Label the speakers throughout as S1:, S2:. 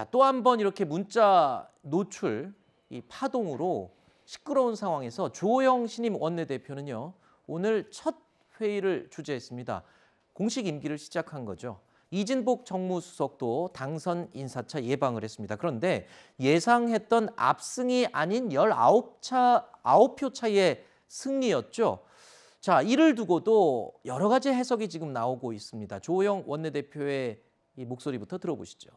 S1: 자, 또한 번 이렇게 문자 노출 이 파동으로 시끄러운 상황에서 조영 신임 원내대표는요. 오늘 첫 회의를 주재했습니다. 공식 임기를 시작한 거죠. 이진복 정무수석도 당선 인사차 예방을 했습니다. 그런데 예상했던 압승이 아닌 19차 9표 차이의 승리였죠. 자, 이를 두고도 여러 가지 해석이 지금 나오고 있습니다. 조영 원내대표의 이 목소리부터 들어보시죠.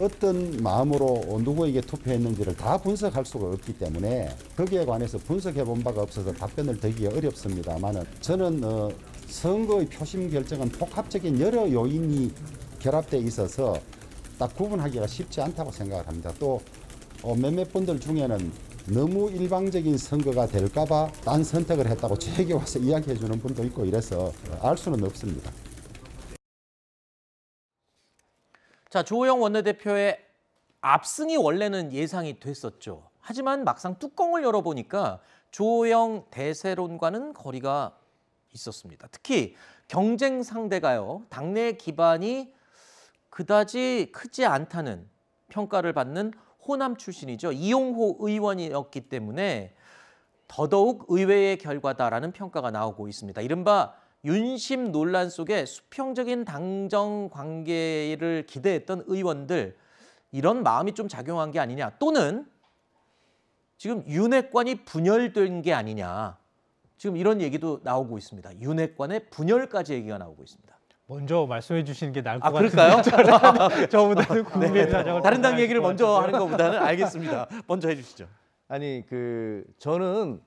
S2: 어떤 마음으로 누구에게 투표했는지를 다 분석할 수가 없기 때문에 거기에 관해서 분석해 본 바가 없어서 답변을 드리기 어렵습니다만은 저는 어, 선거의 표심 결정은 복합적인 여러 요인이 결합돼 있어서 딱 구분하기가 쉽지 않다고 생각합니다. 을또 어, 몇몇 분들 중에는 너무 일방적인 선거가 될까봐 딴 선택을 했다고 제게 와서 이야기해 주는 분도 있고 이래서 알 수는 없습니다.
S1: 자, 조호영 원내대표의 압승이 원래는 예상이 됐었죠. 하지만 막상 뚜껑을 열어보니까 조호영 대세론과는 거리가 있었습니다. 특히 경쟁 상대가요. 당내 기반이 그다지 크지 않다는 평가를 받는 호남 출신이죠. 이용호 의원이었기 때문에 더더욱 의외의 결과다라는 평가가 나오고 있습니다. 이른바 윤심 논란 속에 수평적인 당정 관계를 기대했던 의원들 이런 마음이 좀 작용한 게 아니냐 또는 지금 윤핵관이 분열된 게 아니냐 지금 이런 얘기도 나오고 있습니다. 윤핵관의 분열까지 얘기가 나오고 있습니다. 먼저 말씀해 주시는 게 나을 아, 것 아, 같아요. 그럴까요? 저보다는 국민의 사정 다른 당 얘기를 먼저 하는 것보다는 알겠습니다.
S3: 먼저 해주시죠. 아니 그 저는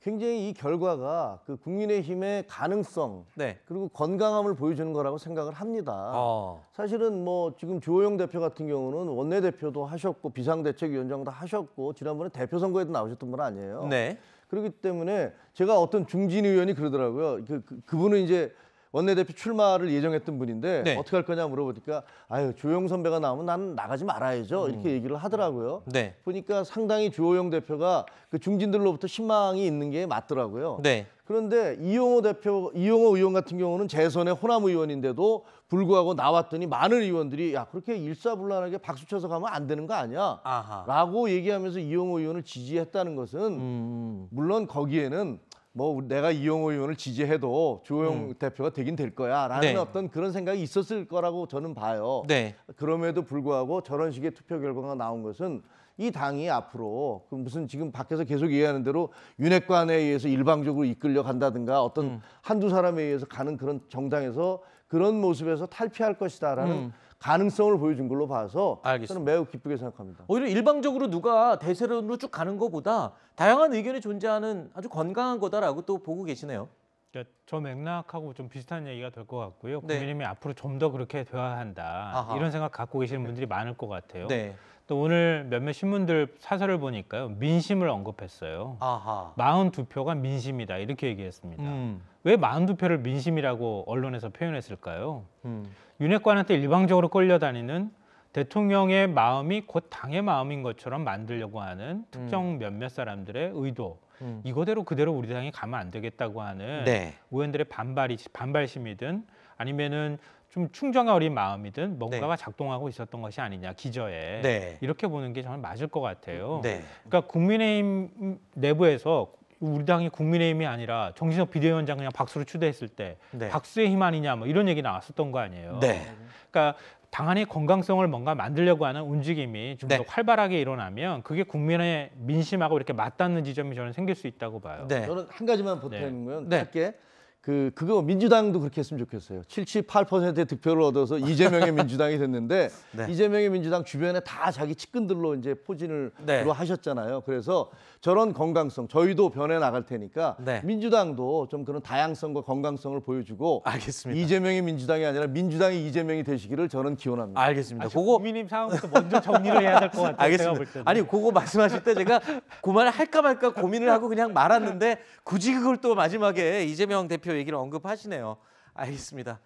S3: 굉장히 이 결과가 그 국민의힘의 가능성 네. 그리고 건강함을 보여주는 거라고 생각을 합니다. 어. 사실은 뭐 지금 조호영 대표 같은 경우는 원내대표도 하셨고 비상대책위원장도 하셨고 지난번에 대표 선거에도 나오셨던 분 아니에요. 네. 그렇기 때문에 제가 어떤 중진 의원이 그러더라고요. 그, 그 그분은 이제 원내대표 출마를 예정했던 분인데 네. 어떻게 할 거냐 물어보니까 아유 조영 선배가 나오면 난 나가지 말아야죠 음. 이렇게 얘기를 하더라고요. 네. 보니까 상당히 조영 대표가 그 중진들로부터 신망이 있는 게 맞더라고요. 네. 그런데 이용호 대표, 이용호 의원 같은 경우는 재선의 호남 의원인데도 불구하고 나왔더니 많은 의원들이 야 그렇게 일사불란하게 박수 쳐서 가면 안 되는 거 아니야? 아하. 라고 얘기하면서 이용호 의원을 지지했다는 것은 음. 물론 거기에는 뭐 내가 이용호 의원을 지지해도 조호영 음. 대표가 되긴 될 거야라는 네. 어떤 그런 생각이 있었을 거라고 저는 봐요. 네. 그럼에도 불구하고 저런 식의 투표 결과가 나온 것은 이 당이 앞으로 그 무슨 지금 밖에서 계속 얘기하는 대로 윤핵관에 의해서 일방적으로 이끌려 간다든가 어떤 음. 한두 사람에 의해서 가는 그런 정당에서 그런 모습에서 탈피할 것이다라는 음. 가능성을 보여준 걸로 봐서 알겠습니다. 저는 매우 기쁘게 생각합니다. 오히려 일방적으로 누가 대세론으로 쭉 가는 것보다
S1: 다양한 의견이 존재하는 아주 건강한 거다라고 또 보고 계시네요. 그러니까 저 맥락하고
S2: 좀 비슷한 얘기가 될 것 같고요. 네. 국민님이 앞으로 좀 더 그렇게 돼야 한다 아하. 이런 생각 갖고 계시는 분들이 많을 것 같아요. 네. 또 오늘 몇몇 신문들 사설을 보니까요. 민심을 언급했어요. 아하. 42표가 민심이다. 이렇게 얘기했습니다. 음. 왜 42표를 민심이라고 언론에서 표현했을까요? 음. 윤핵관한테 일방적으로 끌려다니는 대통령의 마음이 곧 당의 마음인 것처럼 만들려고 하는 특정 음. 몇몇 사람들의 의도 음. 이거대로 그대로 우리 당이 가면 안 되겠다고 하는 네. 의원들의 반발이 반발심이든 아니면은 좀 충정이 어린 마음이든 뭔가가 네. 작동하고 있었던 것이 아니냐 기저에 네. 이렇게 보는 게 저는 맞을 것 같아요. 네. 그러니까 국민의힘 내부에서 우리 당이 국민의힘이 아니라 정신혁 비대위원장 그냥 박수로 추대했을 때 네. 박수의 힘 아니냐 뭐 이런 얘기 나왔었던 거 아니에요. 네. 그러니까 당안의 건강성을 뭔가 만들려고 하는 움직임이 좀더 네. 활발하게 일어나면 그게 국민의 민심하고 이렇게
S3: 맞닿는 지점이 저는 생길 수 있다고 봐요. 네. 저는 한 가지만 네. 보태면 네. 짧게 그 그거 민주당도 그렇게 했으면 좋겠어요. 78%의 득표를 얻어서 이재명의 민주당이 됐는데 네. 이재명의 민주당 주변에 다 자기 측근들로 이제 포진을 네. 하셨잖아요. 그래서 저런 건강성 저희도 변해 나갈 테니까 네. 민주당도 좀 그런 다양성과 건강성을 보여주고 알겠습니다. 이재명이 민주당이 아니라 민주당이 이재명이 되시기를 저는 기원합니다. 알겠습니다. 아, 그거 국민님 상황부터 먼저 정리를 해야 될 것 같아요. 알겠습니다. 아니 그거 말씀하실 때 제가 그 말을
S1: 할까 말까 고민을 하고 그냥 말았는데 굳이 그걸 또 마지막에 이재명 대표 대표 얘기를 언급하시네요. 알겠습니다.